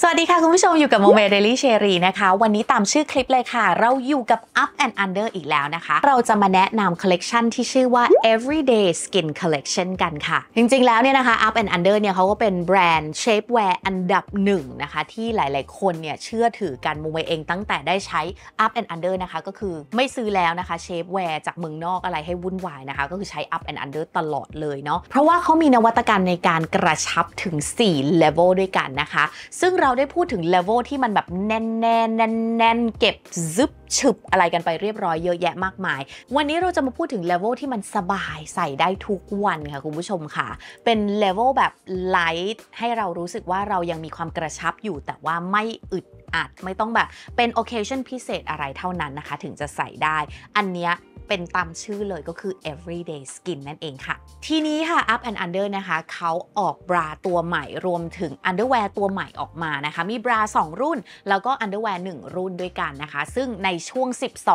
สวัสดีค่ะ คุณผู้ชมอยู่กับโมเมเดลี่เชอรีนะคะ วันนี้ตามชื่อคลิปเลยค่ะ เราอยู่กับ Up and Under อีกแล้วนะคะ เราจะมาแนะนำคอลเลกชันที่ชื่อว่า Everyday Skin Collection กันค่ะ จริงๆ แล้วเนี่ยนะคะ Up and Under เนี่ยเขาก็เป็นแบรนด์เชฟแวร์อันดับหนึ่งนะคะ ที่หลายๆ คนเนี่ยเชื่อถือกันโมเมเองตั้งแต่ได้ใช้ Up and Under นะคะ ก็คือไม่ซื้อแล้วนะคะเชฟแวร์จากเมืองนอกอะไรให้วุ่นวายนะคะ ก็คือใช้ Up and Under ตลอดเลยเนาะเพราะว่าเขามีนวัตกรรมในการกระชับถึง4 level ด้วยกันนะคะ ซึ่งเราได้พูดถึงเลเวลที่มันแบบแน่นแน่นแน่นแน่นเก็บซึบฉึบอะไรกันไปเรียบร้อยเยอะแยะมากมาย วันนี้เราจะมาพูดถึงเลเวลที่มันสบายใส่ได้ทุกวันค่ะคุณผู้ชมค่ะ เป็นเลเวลแบบไลท์ให้เรารู้สึกว่าเรายังมีความกระชับอยู่แต่ว่าไม่อึดอัดไม่ต้องแบบเป็น occasion พิเศษอะไรเท่านั้นนะคะถึงจะใส่ได้ อันเนี้ยเป็นตามชื่อเลยก็คือ everyday skin นั่นเองค่ะ ทีนี้ค่ะ up and under นะคะเขาออกบราตัวใหม่รวมถึง underwear ตัวใหม่ออกมานะคะ มีบรา 2 รุ่นแล้วก็ underwear 1 รุ่นด้วยกันนะคะ ซึ่งในช่วง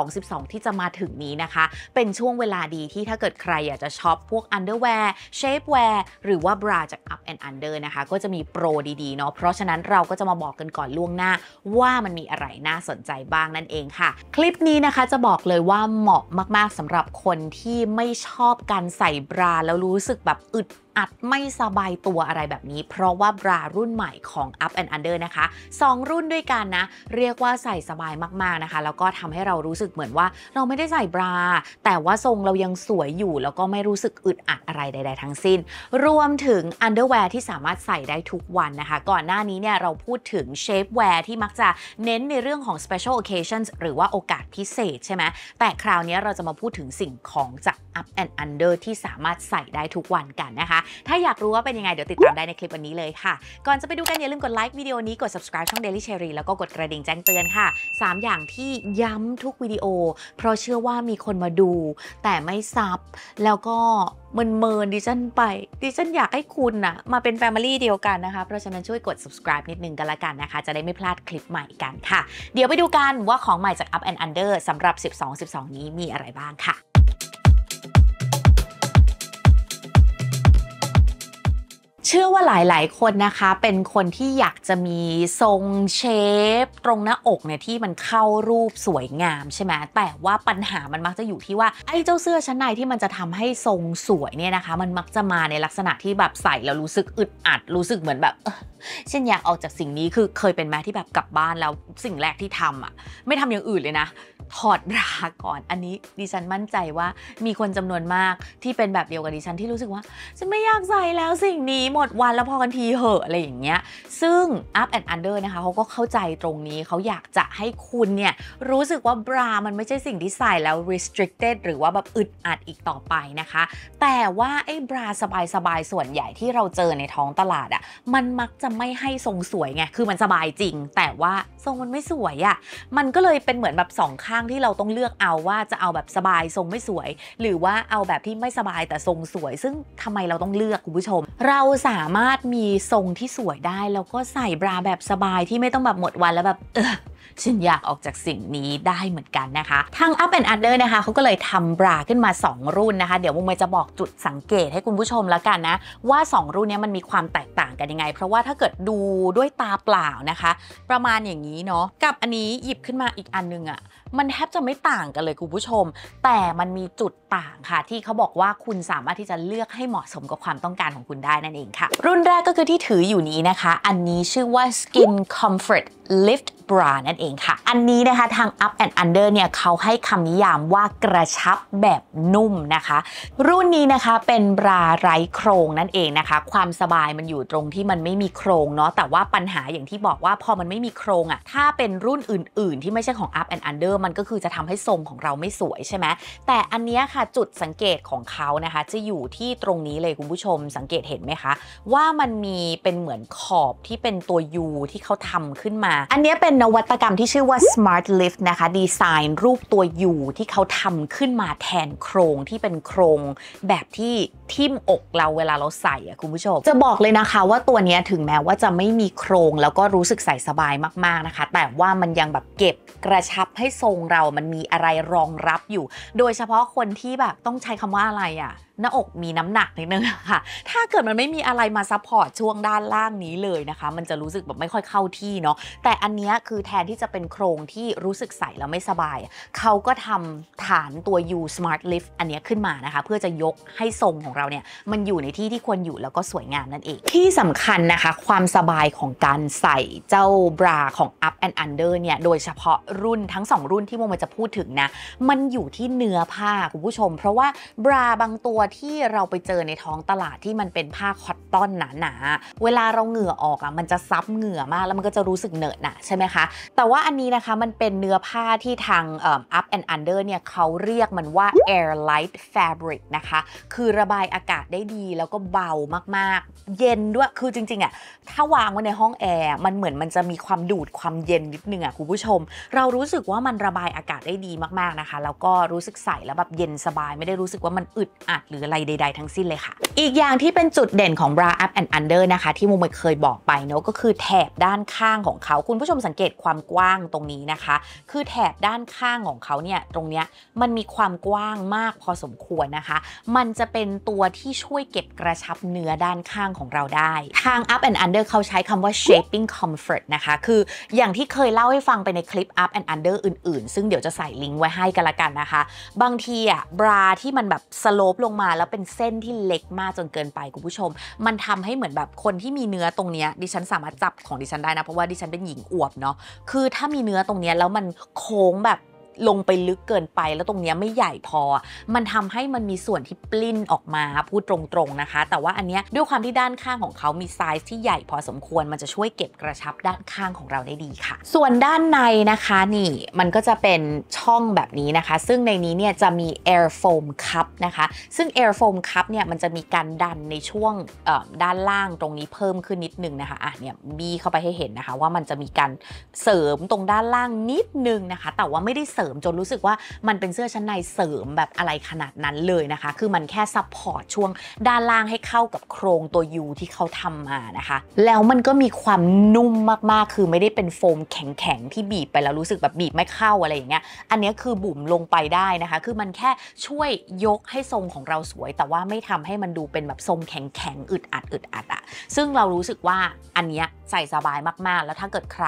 12 12 ที่จะมาถึงนี้นะคะ เป็นช่วงเวลาดีที่ถ้าเกิดใครอยากจะช็อปพวก underwear shapewear หรือว่าบราจาก up and under นะคะก็จะมีโปรดีๆเนาะเพราะฉะนั้นเราก็จะมาบอกกันก่อนล่วงหน้าว่ามันมีอะไรน่าสนใจบ้างนั่นเองค่ะ คลิปนี้นะคะจะบอกเลยว่าเหมาะมาก ๆสำหรับคนที่ไม่ชอบการใส่บราแล้วรู้สึกแบบอึดอัดไม่สบายตัวอะไรแบบนี้เพราะว่าบรารุ่นใหม่ของ Up and Under นะคะ2 รุ่นด้วยกันนะเรียกว่าใส่สบายมากๆนะคะ แล้วก็ทำให้เรารู้สึกเหมือนว่าเราไม่ได้ใส่บราแต่ว่าทรงเรายังสวยอยู่แล้วก็ไม่รู้สึกอึดอัดอะไรใดๆทั้งสิ้น รวมถึงอันเดอร์แวร์ที่สามารถใส่ได้ทุกวันนะคะ ก่อนหน้านี้เนี่ยเราพูดถึงเชฟแวร์ที่มักจะเน้นในเรื่องของ special occasions หรือว่าโอกาสพิเศษใช่ไหมแต่คราวนี้เราจะมาพูดถึงสิ่งของจาก Up and Under ที่สามารถใส่ได้ทุกวันกันนะคะถ้าอยากรู้ว่าเป็นยังไงเดี๋ยวติดตามได้ในคลิปวันนี้เลยค่ะ ก่อนจะไปดูกันอย่าลืมกดไลค์วิดีโอนี้กด subscribe ช่อง Daily Cherry แล้วก็กดกระดิ่งแจ้งเตือนค่ะ 3 อย่างที่ย้ำทุกวิดีโอ เพราะเชื่อว่ามีคนมาดู แต่ไม่ซับ แล้วก็เมินเมินดิฉันไป ดิฉันอยากให้คุณนะมาเป็นแฟมิลี่เดียวกันนะคะ เพราะฉะนั้นช่วยกด subscribe นิดนึงกันละกันนะคะ จะได้ไม่พลาดคลิปใหม่กันค่ะ เดี๋ยวไปดูกันว่าของใหม่จาก Up and Under สำหรับ 12 12 นี้มีอะไรบ้างค่ะเชื่อว่าหลาย ๆ คนนะคะ เป็นคนที่อยากจะมีทรงเชฟ ตรงหน้าอกเนี่ยที่มันเข้ารูปสวยงามใช่ไหมแต่ว่าปัญหามันมักจะอยู่ที่ว่า ไอ้เจ้าเสื้อชั้นในที่มันจะทำให้ทรงสวยเนี่ยนะคะ มันมักจะมาในลักษณะที่แบบใส่แล้วรู้สึกอึดอัด รู้สึกเหมือนแบบฉันอยากออกจากสิ่งนี้คือเคยเป็นแม้ที่แบบกลับบ้าน แล้วสิ่งแรกที่ทำอ่ะ ไม่ทำอย่างอื่นเลยนะถอดบราก่อน อันนี้ดิฉันมั่นใจว่ามีคนจำนวนมากที่เป็นแบบเดียวกับดิฉันที่รู้สึกว่าฉันไม่อยากใส่แล้วสิ่งนี้หมดวันแล้วพอกันที เหอะอะไรอย่างเงี้ย ซึ่ง Up and Under นะคะเขาก็เข้าใจตรงนี้เขาอยากจะให้คุณเนี่ยรู้สึกว่าบรา มันไม่ใช่สิ่งที่ใส่แล้ว restricted หรือว่าแบบอึดอัดอีกต่อไปนะคะ แต่ว่าไอ้บราสบายยส่วนใหญ่ที่เราเจอในท้องตลาดอะ่ะมันมักจะไม่ให้ทรงสวยไง คือมันสบายจริง แต่ว่าทรงมันไม่สวยอะ่ะมันก็เลยเป็นเหมือนแบบสองข้างางที่เราต้องเลือกเอาว่าจะเอาแบบสบายทรงไม่สวย หรือว่าเอาแบบที่ไม่สบายแต่ทรงสวย ซึ่งทำไมเราต้องเลือก คุณผู้ชม เราสามารถมีทรงที่สวยได้ แล้วก็ใส่บราแบบสบายที่ไม่ต้องแบบหมดวันแล้วแบบเออฉันอยากออกจากสิ่งนี้ได้เหมือนกันนะคะ ทาง Up and Under นะคะ เขาก็เลยทำบราขึ้นมา 2 รุ่นนะคะ เดี๋ยววงเมย์จะบอกจุดสังเกตให้คุณผู้ชมแล้วกันนะ ว่า 2 รุ่นนี้มันมีความแตกต่างกันยังไง เพราะว่าถ้าเกิดดูด้วยตาเปล่านะคะ ประมาณอย่างนี้เนาะกับอันนี้หยิบขึ้นมาอีกอันนึงอะ่ะมันแทบจะไม่ต่างกันเลยคุณผู้ชม แต่มันมีจุดต่างค่ะที่เขาบอกว่าคุณสามารถที่จะเลือกให้เหมาะสมกับความต้องการของคุณได้นั่นเองค่ะ รุ่นแรกก็คือที่ถืออยู่นี้นะคะ อันนี้ชื่อว่า Skin Comfort Lift บรา นั่นเองค่ะ อันนี้นะคะทาง Up and Under เนี่ยเขาให้คำนิยามว่ากระชับแบบนุ่มนะคะ รุ่นนี้นะคะเป็นบราไร้โครง นั่นเองนะคะ ความสบายมันอยู่ตรงที่มันไม่มีโครงเนาะแต่ว่าปัญหาอย่างที่บอกว่าพอมันไม่มีโครงอะถ้าเป็นรุ่นอื่น ๆ ที่ไม่ใช่ของ Up and Under มันก็คือจะทำให้ทรง ของเราไม่สวยใช่ไหมแต่อันนี้ค่ะจุดสังเกตของเขานะคะ จะอยู่ที่ตรงนี้เลยคุณผู้ชมสังเกตเห็นไหมคะว่ามันมีเป็นเหมือนขอบที่เป็นตัว U ที่เขาทำขึ้นมา อันนี้เป็นนวัตกรรมที่ชื่อว่า Smart Lift นะคะ ดีไซน์รูปตัวยูที่เขาทำขึ้นมาแทนโครงที่เป็นโครงแบบที่ทิ่มอกเราเวลาเราใส่อะคุณผู้ชม จะบอกเลยนะคะว่าตัวนี้ถึงแม้ว่าจะไม่มีโครงแล้วก็รู้สึกใส่สบายมาก ๆ นะคะ แต่ว่ามันยังแบบเก็บกระชับให้ทรงเรามันมีอะไรรองรับอยู่ โดยเฉพาะคนที่แบบต้องใช้คำว่าอะไรอะหน้าอกมีน้ำหนักนิดนึงค่ะ ถ้าเกิดมันไม่มีอะไรมาซัพพอร์ต ช่วงด้านล่างนี้เลยนะคะ มันจะรู้สึกแบบไม่ค่อยเข้าที่เนาะ แต่อันนี้คือแทนที่จะเป็นโครงที่รู้สึกใส่แล้วไม่สบาย เขาก็ทำฐานตัว U Smart Lift อันนี้ขึ้นมานะคะ เพื่อจะยกให้ทรงของเราเนี่ย มันอยู่ในที่ที่ควรอยู่แล้วก็สวยงามนั่นเอง ที่สำคัญนะคะ ความสบายของการใส่เจ้าบราของ Up and Under เนี่ย โดยเฉพาะรุ่นทั้ง 2 รุ่นที่โมมันจะพูดถึงนะ มันอยู่ที่เนื้อผ้าคุณผู้ชม เพราะว่าบราบางตัวที่เราไปเจอในท้องตลาดที่มันเป็นผ้าคอตตอนหนาๆเวลาเราเหงื่อออกอ่ะมันจะซับเหงื่อมากแล้วมันก็จะรู้สึกเหนอะหนะใช่ไหมคะ แต่ว่าอันนี้นะคะมันเป็นเนื้อผ้าที่ทาง up and under เนี่ยเขาเรียกมันว่า air light fabric นะคะ คือระบายอากาศได้ดีแล้วก็เบามากๆ เย็นด้วย คือจริงๆอ่ะถ้าวางไว้ในห้องแอร์มันเหมือนมันจะมีความดูดความเย็นนิดนึงอ่ะคุณผู้ชมเรารู้สึกว่ามันระบายอากาศได้ดีมากๆนะคะแล้วก็รู้สึกใส่แล้วแบบเย็นสบาย ไม่ได้รู้สึกว่ามันอึดอัดหรืืออะไรใดๆทั้งสิ้นเลยค่ะ อีกอย่างที่เป็นจุดเด่นของ bra up and under นะคะที่มุมเคยบอกไปเนาะก็คือแถบด้านข้างของเขา คุณผู้ชมสังเกตความกว้างตรงนี้นะคะ คือแถบด้านข้างของเขาเนี่ยตรงเนี้ยมันมีความกว้างมากพอสมควรนะคะ มันจะเป็นตัวที่ช่วยเก็บกระชับเนื้อด้านข้างของเราได้ทาง up and under เขาใช้คำว่า shaping comfort นะคะ คืออย่างที่เคยเล่าให้ฟังไปในคลิป up and under อื่นๆซึ่งเดี๋ยวจะใส่ลิงก์ไว้ให้กันละกันนะคะบางทีอะ bra ที่มันแบบสโลปลงมาาแล้วเป็นเส้นที่เล็กมากจนเกินไปคุณผู้ชม มันทำให้เหมือนแบบคนที่มีเนื้อตรงเนี้ยดิฉันสามารถจับของดิฉันได้นะ เพราะว่าดิฉันเป็นหญิงอวบเนาะ คือถ้ามีเนื้อตรงเนี้ยแล้วมันโค้งแบบลงไปลึกเกินไปแล้วตรงนี้ไม่ใหญ่พอ มันทำให้มันมีส่วนที่ปลิ้นออกมาพูดตรงๆนะคะ แต่ว่าอันเนี้ยด้วยความที่ด้านข้างของเขามีไซส์ที่ใหญ่พอสมควรมันจะช่วยเก็บกระชับด้านข้างของเราได้ดีค่ะ ส่วนด้านในนะคะนี่มันก็จะเป็นช่องแบบนี้นะคะ ซึ่งในนี้เนี่ยจะมี air foam cup นะคะซึ่ง air foam cup เนี่ยมันจะมีการดันในช่วงด้านล่างตรงนี้เพิ่มขึ้นนิดนึงนะคะอ่ะเนี่ยบี้เข้าไปให้เห็นนะคะว่ามันจะมีการเสริมตรงด้านล่างนิดนึงนะคะ แต่ว่าไม่ได้เสริริมจนรู้สึกว่ามันเป็นเสื้อชั้นในเสริมแบบอะไรขนาดนั้นเลยนะคะ คือมันแค่ซับพอร์ตช่วง ด้านล่างให้เข้ากับโครงตัวยูที่เขาทำมานะคะ แล้วมันก็มีความนุ่มมากๆ คือไม่ได้เป็นโฟมแข็ง ๆ ที่บีบไปแล้วรู้สึกแบบบีบไม่เข้าอะไรอย่างเงี้ย อันนี้คือบุ๋มลงไปได้นะคะ คือมันแค่ช่วยยกให้ทรงของเราสวย แต่ว่าไม่ทำให้มันดูเป็นแบบทรงแข็งๆอึดอัดอึดอัดอะซึ่งเรารู้สึกว่าอันเนี้ยใส่สบายมาก ๆ แล้วถ้าเกิดใคร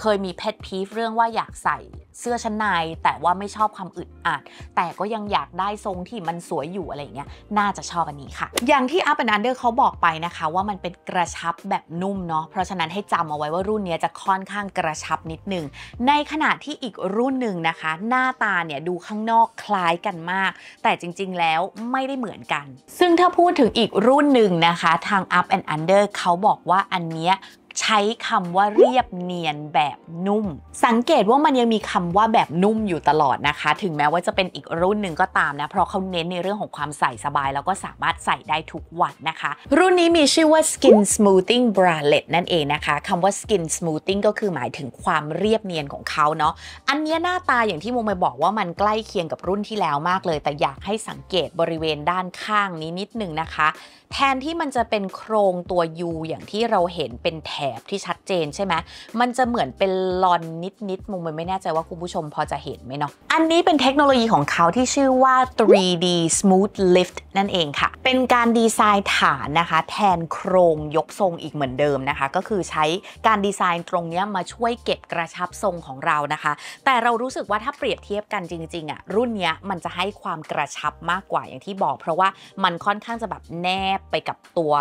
เคยมีเพชพีฟเรื่องว่าอยากใส่เสื้อชั้นใน แต่ว่าไม่ชอบความอึดอัดแต่ก็ยังอยากได้ทรงที่มันสวยอยู่อะไรเงี้ยน่าจะชอบอันนี้ค่ะ อย่างที่อั p a ันเดอร์เขาบอกไปนะคะว่ามันเป็นกระชับแบบนุ่มเนาะเพราะฉะนั้นให้จำเอาไว้ว่ารุ่นนี้จะค่อนข้างกระชับนิดนึงในขณะที่อีกรุ่นหนึ่งนะคะ หน้าตาเนี่ยดูข้างนอกคล้ายกันมากแต่จริง ๆแล้วไม่ได้เหมือนกัน ซึ่งถ้าพูดถึงอีกรุ่นหนึ่งนะคะ ทาง Up and Under เขาบอกว่าอันเนี้ยใช้คำว่าเรียบเนียนแบบนุ่ม สังเกตว่ามันยังมีคำว่าแบบนุ่มอยู่ตลอดนะคะ ถึงแม้ว่าจะเป็นอีกรุ่นหนึ่งก็ตามนะ เพราะเขาเน้นในเรื่องของความใส่สบายแล้วก็สามารถใส่ได้ทุกวันนะคะ รุ่นนี้มีชื่อว่า skin smoothing bralette นั่นเองนะคะ คำว่า skin smoothing ก็คือหมายถึงความเรียบเนียนของเขาเนาะ อันนี้หน้าตาอย่างที่โมไปบอกว่ามันใกล้เคียงกับรุ่นที่แล้วมากเลย แต่อยากให้สังเกตบริเวณด้านข้างนี้นิดนึงนะคะแทนที่มันจะเป็นโครงตัว U อย่างที่เราเห็นเป็นแถบที่ชัดเจนใช่ไหมมันจะเหมือนเป็นลอนนิดๆมุมมไม่แน่ใจว่าคุณผู้ชมพอจะเห็นไหมเนาะ อันนี้เป็นเทคโนโลยีของเขาที่ชื่อว่า 3D Smooth Lift นั่นเองค่ะ เป็นการดีไซน์ฐานนะคะ แทนโครงยกทรงอีกเหมือนเดิมนะคะ ก็คือใช้การดีไซน์ตรงนี้มาช่วยเก็บกระชับทรงของเรานะคะ แต่เรารู้สึกว่าถ้าเปรียบเทียบกันจริงๆอะรุ่นนี้มันจะให้ความกระชับมากกว่าอย่างที่บอก เพราะว่ามันค่อนข้างจะแบบแนบไปกับตัว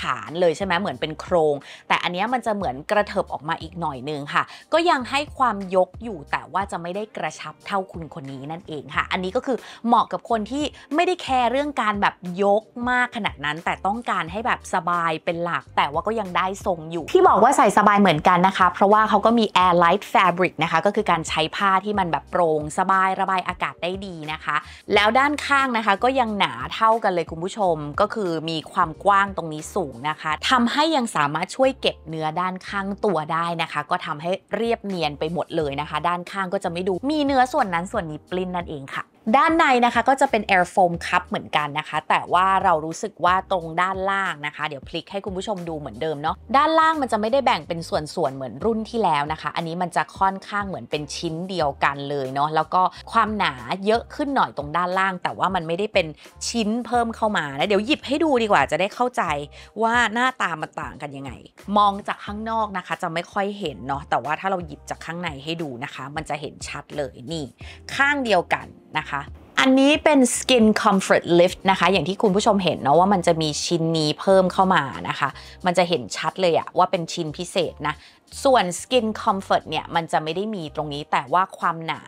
ฐานเลยใช่ไหมเหมือนเป็นโครง แต่อันนี้มันจะเหมือนกระเถิบออกมาอีกหน่อยนึงค่ะ ก็ยังให้ความยกอยู่แต่ว่าจะไม่ได้กระชับเท่าคุณคนนี้นั่นเองค่ะ อันนี้ก็คือเหมาะกับคนที่ไม่ได้แคร์เรื่องการแบบยกมากขนาดนั้น แต่ต้องการให้แบบสบายเป็นหลักแต่ว่าก็ยังได้ทรงอยู่ ที่บอกว่าใส่สบายเหมือนกันนะคะ เพราะว่าเขาก็มี air light fabric นะคะก็คือการใช้ผ้าที่มันแบบโปร่งสบายระบายอากาศได้ดีนะคะ แล้วด้านข้างนะคะ ก็ยังหนาเท่ากันเลยคุณผู้ชมก็คือมีความกว้างตรงนี้สูงนะคะ ทำให้ยังสามารถช่วยเก็บเนื้อด้านข้างตัวได้นะคะ ก็ทำให้เรียบเนียนไปหมดเลยนะคะ ด้านข้างก็จะไม่ดู มีเนื้อส่วนนั้นส่วนนี้ปลิ้นนั่นเองค่ะด้านในนะคะก็จะเป็น Air Foam Cup เหมือนกันนะคะ แต่ว่าเรารู้สึกว่าตรงด้านล่างนะคะ เดี๋ยวพลิกให้คุณผู้ชมดูเหมือนเดิมเนาะด้านล่างมันจะไม่ได้แบ่งเป็นส่วนๆ เหมือนรุ่นที่แล้วนะคะ อันนี้มันจะค่อนข้างเหมือนเป็นชิ้นเดียวกันเลยเนาะแล้วก็ความหนาเยอะขึ้นหน่อยตรงด้านล่าง แต่ว่ามันไม่ได้เป็นชิ้นเพิ่มเข้ามานะเดี๋ยวหยิบให้ดูดีกว่าจะได้เข้าใจว่าหน้าตามันต่างกันยังไง มองจากข้างนอกนะคะ จะไม่ค่อยเห็นเนาะแต่ว่าถ้าเราหยิบจากข้างในให้ดูนะคะ มันจะเห็นชัดเลยนี่ ข้างเดียวกันนะคะอันนี้เป็น Skin Comfort Lift นะคะ อย่างที่คุณผู้ชมเห็นเนาะว่ามันจะมีชิ้นนี้เพิ่มเข้ามานะคะ มันจะเห็นชัดเลยอะว่าเป็นชิ้นพิเศษนะ ส่วน Skin Comfort เนี่ยมันจะไม่ได้มีตรงนี้แต่ว่าความหนา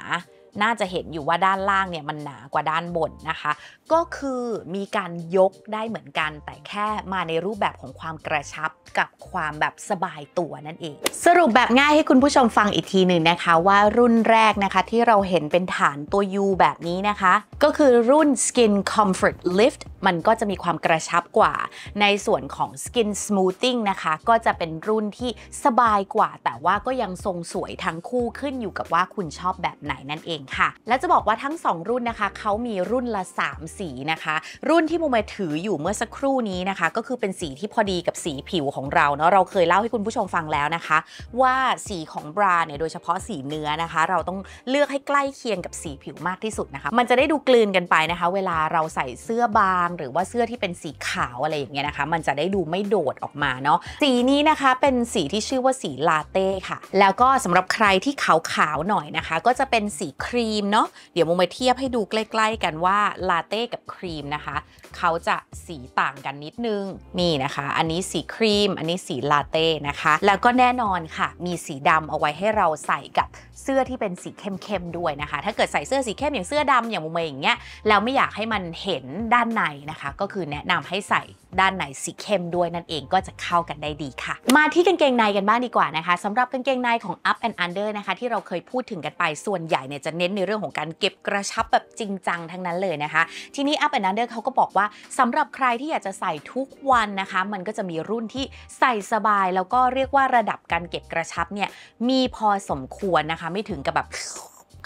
น่าจะเห็นอยู่ว่าด้านล่างเนี่ยมันหนากว่าด้านบนนะคะ ก็คือมีการยกได้เหมือนกันแต่แค่มาในรูปแบบของความกระชับกับความแบบสบายตัวนั่นเอง สรุปแบบง่ายให้คุณผู้ชมฟังอีกทีหนึ่งนะคะว่ารุ่นแรกนะคะที่เราเห็นเป็นฐานตัว U แบบนี้นะคะ ก็คือรุ่น Skin Comfort Lift มันก็จะมีความกระชับกว่า ในส่วนของ Skin Smoothing นะคะก็จะเป็นรุ่นที่สบายกว่า แต่ว่าก็ยังทรงสวยทั้งคู่ขึ้นอยู่กับว่าคุณชอบแบบไหนนั่นเองค่ะและจะบอกว่าทั้ง 2 รุ่นนะคะ เขามีรุ่นละ 3 สีนะคะ รุ่นที่โมเมถืออยู่เมื่อสักครู่นี้นะคะ ก็คือเป็นสีที่พอดีกับสีผิวของเราเนาะเราเคยเล่าให้คุณผู้ชมฟังแล้วนะคะ ว่าสีของบราเนี่ยโดยเฉพาะสีเนื้อนะคะ เราต้องเลือกให้ใกล้เคียงกับสีผิวมากที่สุดนะคะ มันจะได้ดูกลืนกันไปนะคะ เวลาเราใส่เสื้อบางหรือว่าเสื้อที่เป็นสีขาวอะไรอย่างเงี้ยนะคะ มันจะได้ดูไม่โดดออกมาเนาะสีนี้นะคะเป็นสีที่ชื่อว่าสีลาเต้ค่ะแล้วก็สำหรับใครที่ขาวๆหน่อยนะคะ ก็จะเป็นสีครีมเนาะเดี๋ยวมุมไปเทียบให้ดูใกล้ๆกันว่า ลาเต้กับครีมนะคะเขาจะสีต่างกันนิดนึง นี่นะคะ อันนี้สีครีม อันนี้สีลาเต้นะคะ แล้วก็แน่นอนค่ะ มีสีดำเอาไว้ให้เราใส่กับเสื้อที่เป็นสีเข้มๆด้วยนะคะ ถ้าเกิดใส่เสื้อสีเข้มอย่างเสื้อดำอย่างมุมเมย์อย่างเงี้ยแล้วไม่อยากให้มันเห็นด้านในนะคะ ก็คือแนะนำให้ใส่ด้านในสีเข้มด้วย นั่นเองก็จะเข้ากันได้ดีค่ะ มาที่กางเกงในกันบ้างดีกว่านะคะสำหรับกางเกงในของ up and under นะคะที่เราเคยพูดถึงกันไปส่วนใหญ่เนี่ยจะเน้นในเรื่องของการเก็บกระชับแบบจริงจังทั้งนั้นเลยนะคะ ทีนี้ up and under เขาก็บอกว่าสำหรับใครที่อยากจะใส่ทุกวันนะคะ มันก็จะมีรุ่นที่ใส่สบาย แล้วก็เรียกว่าระดับการเก็บกระชับเนี่ยมีพอสมควรนะคะคะไม่ถึงกับแบบ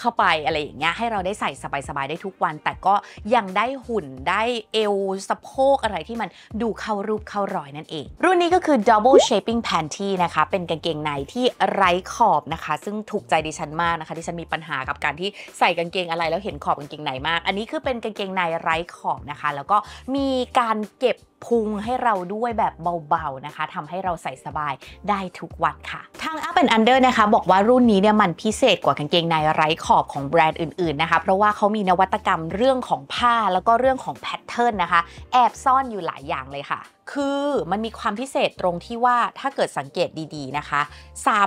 เข้าไปอะไรอย่างเงี้ยให้เราได้ใส่สบายๆได้ทุกวัน แต่ก็ยังได้หุ่นได้เอว สะโพกอะไรที่มันดูเข้ารูปเข้ารอยนั่นเองรุ่นนี้ก็คือ double shaping panty นะคะเป็นกางเกงในที่ไร้ขอบนะคะ ซึ่งถูกใจดิฉันมากนะคะดิฉันมีปัญหากับการที่ใส่กางเกงอะไร แล้วเห็นขอบกางเกงในมาก อันนี้คือเป็นกางเกงในไร้ขอบนะคะ แล้วก็มีการเก็บพุงให้เราด้วยแบบเบาๆนะคะ ทำให้เราใส่สบายได้ทุกวัดค่ะ ทาง Up and Under นะคะ บอกว่ารุ่นนี้เนี่ยมันพิเศษกว่ากางเกงในไร้ขอบของแบรนด์อื่นๆนะคะ เพราะว่าเขามีนวัตกรรมเรื่องของผ้าแล้วก็เรื่องของแพทเทิร์นนะคะ แอบซ่อนอยู่หลายอย่างเลยค่ะคือมันมีความพิเศษตรงที่ว่าถ้าเกิดสังเกตดีๆนะคะ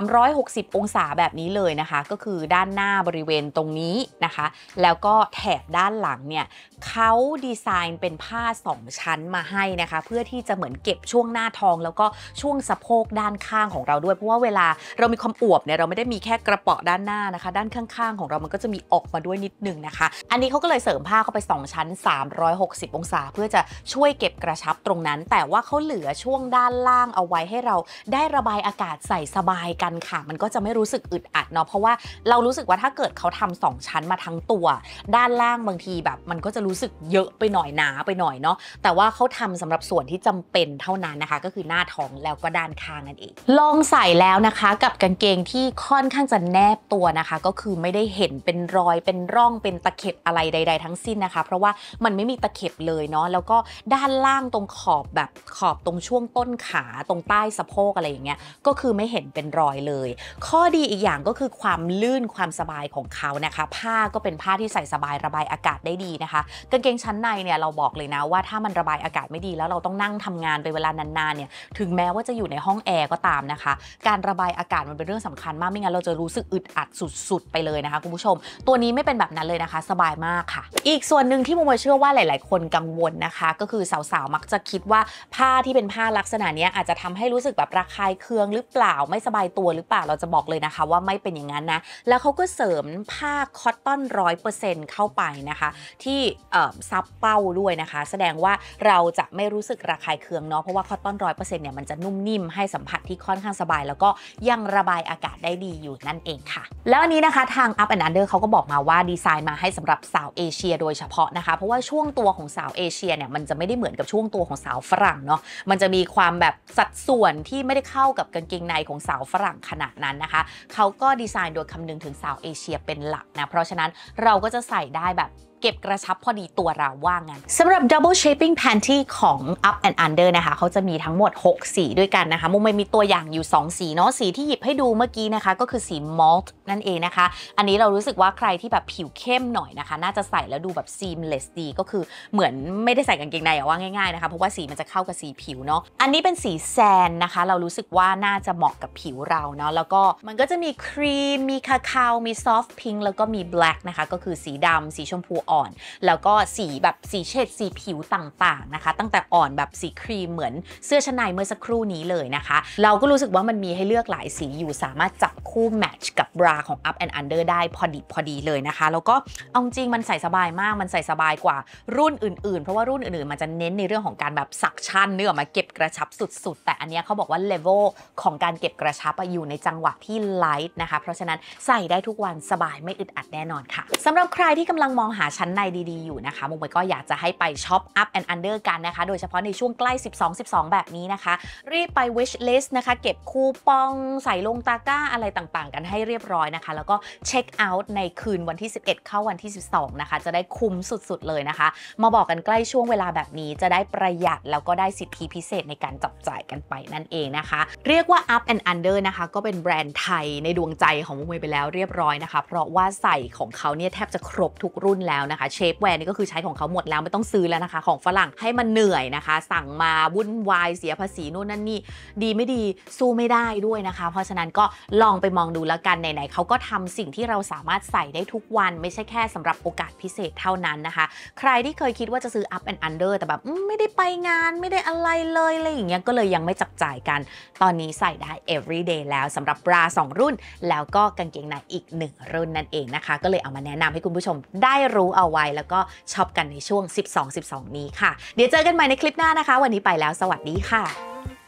360 องศาแบบนี้เลยนะคะ ก็คือด้านหน้าบริเวณตรงนี้นะคะ แล้วก็แถบด้านหลังเนี่ยเขาดีไซน์เป็นผ้า 2 ชั้นมาให้นะคะ เพื่อที่จะเหมือนเก็บช่วงหน้าท้อง แล้วก็ช่วงสะโพกด้านข้างของเราด้วย เพราะว่าเวลาเรามีความอวบเนี่ย เราไม่ได้มีแค่กระเป๋ะด้านหน้านะคะ ด้านข้างๆ ของเรามันก็จะมีออกมาด้วยนิดนึงนะคะอันนี้เขาก็เลยเสริมผ้าเข้าไป2ชั้น360 องศาเพื่อจะช่วยเก็บกระชับตรงนั้นแต่ว่าเขาเหลือช่วงด้านล่างเอาไว้ให้เราได้ระบายอากาศใส่สบายกันค่ะ มันก็จะไม่รู้สึกอึดอัดเนาะเพราะว่าเรารู้สึกว่าถ้าเกิดเขาทำสองชั้นมาทั้งตัวด้านล่างบางทีแบบ มันก็จะรู้สึกเยอะไปหน่อยหนาไปหน่อยเนาะแต่ว่าเขาทำสำหรับส่วนที่จำเป็นเท่านั้นนะคะ ก็คือหน้าท้องแล้วก็ด้านคางนั่นเองลองใส่แล้วนะคะกับกางเกงที่ค่อนข้างจะแนบตัวนะคะ ก็คือไม่ได้เห็นเป็นรอยเป็นร่องเป็นตะเข็บอะไรใด ๆ ทั้งสิ้นนะคะ เพราะว่ามันไม่มีตะเข็บเลยเนาะแล้วก็ด้านล่างตรงขอบแบบขอบตรงช่วงต้นขาตรงใต้สะโพกอะไรอย่างเงี้ยก็คือไม่เห็นเป็นรอยเลย ข้อดีอีกอย่างก็คือความลื่นความสบายของเขานะคะ ผ้าก็เป็นผ้าที่ใส่สบายระบายอากาศได้ดีนะคะกางเกงชั้นในเนี่ย เราบอกเลยนะว่าถ้ามันระบายอากาศไม่ดี แล้วเราต้องนั่งทำงานเป็นเวลานานๆเนี่ย ถึงแม้ว่าจะอยู่ในห้องแอร์ ก็ตามนะคะ การระบายอากาศมันเป็นเรื่องสำคัญ มากไม่งั้นเราจะรู้สึกอึดอัดสุด ๆ ไปเลยนะคะคุณผู้ชม ตัวนี้ไม่เป็นแบบนั้นเลยนะคะ สบายมากค่ะ อีกส่วนหนึ่งที่มโมเชื่อว่าหลาย ๆ คนกังวลนะคะ ก็คือสาวๆมักจะคิดว่าผ้าที่เป็นผ้าลักษณะนี้อาจจะทำให้รู้สึกแบบระคายเคืองหรือเปล่าไม่สบายตัวหรือเปล่าเราจะบอกเลยนะคะว่าไม่เป็นอย่างนั้นนะ แล้วเขาก็เสริมผ้าคอตตอนร้อยเปอร์เซ็นต์เข้าไปนะคะที่ซับเป้าด้วยนะคะ แสดงว่าเราจะไม่รู้สึกระคายเคืองเนาะเพราะว่าคอตตอนร้อยเปอร์เซ็นต์เนี่ยมันจะนุ่มนิ่มให้สัมผัสที่ค่อนข้างสบายแล้วก็ยังระบายอากาศได้ดีอยู่นั่นเองค่ะ แล้วอันนี้นะคะทาง Up and Under เขาก็บอกมาว่าดีไซน์มาให้สำหรับสาวเอเชีย โดยเฉพาะนะคะเพราะว่าช่วงตัวของสาวเอเชียเนี่ยมันจะไม่ได้เหมือนกับช่วงตัวของสาวฝรั่ง่งเนาะมันจะมีความแบบสัดส่วนที่ไม่ได้เข้ากับกางเกงในของสาวฝรั่งขนาดนั้นนะคะ เขาก็ดีไซน์โดยคำนึงถึงสาวเอเชียเป็นหลักนะ เพราะฉะนั้นเราก็จะใส่ได้แบบเก็บกระชับพอดีตัวเราว่างั้นสำหรับ double shaping panty ของ up and under นะคะเขาจะมีทั้งหมด 6 สีด้วยกันนะคะ มุมไม่มีตัวอย่างอยู่ 2 สีเนาะ สีที่หยิบให้ดูเมื่อกี้นะคะ ก็คือสี malt นั่นเองนะคะ อันนี้เรารู้สึกว่าใครที่แบบผิวเข้มหน่อยนะคะ น่าจะใส่แล้วดูแบบ seamless ดี ก็คือเหมือนไม่ได้ใส่กางเกงในอะว่าง่ายๆนะคะเพราะว่าสีมันจะเข้ากับสีผิวเนาะอันนี้เป็นสีแซนนะคะ เรารู้สึกว่าน่าจะเหมาะกับผิวเราเนาะแล้วก็มันก็จะมีครีม มีคาคาวมีซอฟต์พิงแล้วก็มีแบล็กนะคะก็คือสีดำสีชมพูอ่อนแล้วก็สีแบบสีเฉดสีผิวต่างๆนะคะ ตั้งแต่อ่อนแบบสีครีมเหมือนเสื้อชั้นในเมื่อสักครู่นี้เลยนะคะ เราก็รู้สึกว่ามันมีให้เลือกหลายสี อยู่สามารถจับคู่แมทช์กับบราของ Up and Under ได้พอดีพอดีเลยนะคะ แล้วก็เอาจริงมันใส่สบายมากมันใส่สบายกว่ารุ่นอื่นๆเพราะว่ารุ่นอื่นๆมันจะเน้นในเรื่องของการแบบสักชั้นเนื้อมาเก็บกระชับสุด ๆ แต่อันนี้เขาบอกว่าเลเวลของการเก็บกระชับอยู่ในจังหวะที่ไลท์นะคะเพราะฉะนั้นใส่ได้ทุกวันสบายไม่อึดอัดแน่นอนค่ะสำหรับใครที่กำลังมองหาชั้นในดีๆอยู่นะคะมุมก็อยากจะให้ไปช็อปอัพแอนด์อันเดอร์กันนะคะ โดยเฉพาะในช่วงใกล้ 12 12 แบบนี้นะคะ รีบไป wish list นะคะ เก็บคูปองใส่ลงตะกร้าอะไรต่างๆ กันให้เรียบร้อยนะคะ แล้วก็เช็คเอาท์ในคืนวันที่ 11 เข้าวันที่ 12 นะคะ จะได้คุ้มสุดๆเลยนะคะ มาบอกกันใกล้ช่วงเวลาแบบนี้ จะได้ประหยัดแล้วก็ได้สิทธิพิเศษในการจับจ่ายกันไปนั่นเองนะคะ เรียกว่า up and under นะคะก็เป็นแบรนด์ไทยในดวงใจของมุมไปแล้วเรียบร้อยนะคะ เพราะว่าใส่ของเขาเนี่ยแทบจะครบทุกรุ่นแล้วนะคะเชฟแวร์นี่ก็คือใช้ของเขาหมดแล้ว ไม่ต้องซื้อแล้วนะคะ ของฝรั่งให้มันเหนื่อยนะคะ สั่งมาวุ่นวายเสียภาษีนู่นนั่นนี่ ดีไม่ดีสู้ไม่ได้ด้วยนะคะ เพราะฉะนั้นก็ลองไปมองดูแล้วกันไหน ๆ เขาก็ทำสิ่งที่เราสามารถใส่ได้ทุกวัน ไม่ใช่แค่สำหรับโอกาสพิเศษเท่านั้นนะคะ ใครที่เคยคิดว่าจะซื้อ up and under แต่แบบไม่ได้ไปงานไม่ได้อะไรเลยอะไรอย่างเงี้ยก็เลยยังไม่จับจ่ายกัน ตอนนี้ใส่ได้ everyday แล้วสำหรับบรา2 รุ่น แล้วก็กางเกงในอีก 1รุ่นนั่นเองนะคะ ก็เลยเอามาแนะนำให้คุณผู้ชมได้รู้เอาเอาไว้แล้วก็ช็อปกันในช่วง 12-12 นี้ค่ะ เดี๋ยวเจอกันใหม่ในคลิปหน้านะคะ วันนี้ไปแล้วสวัสดีค่ะ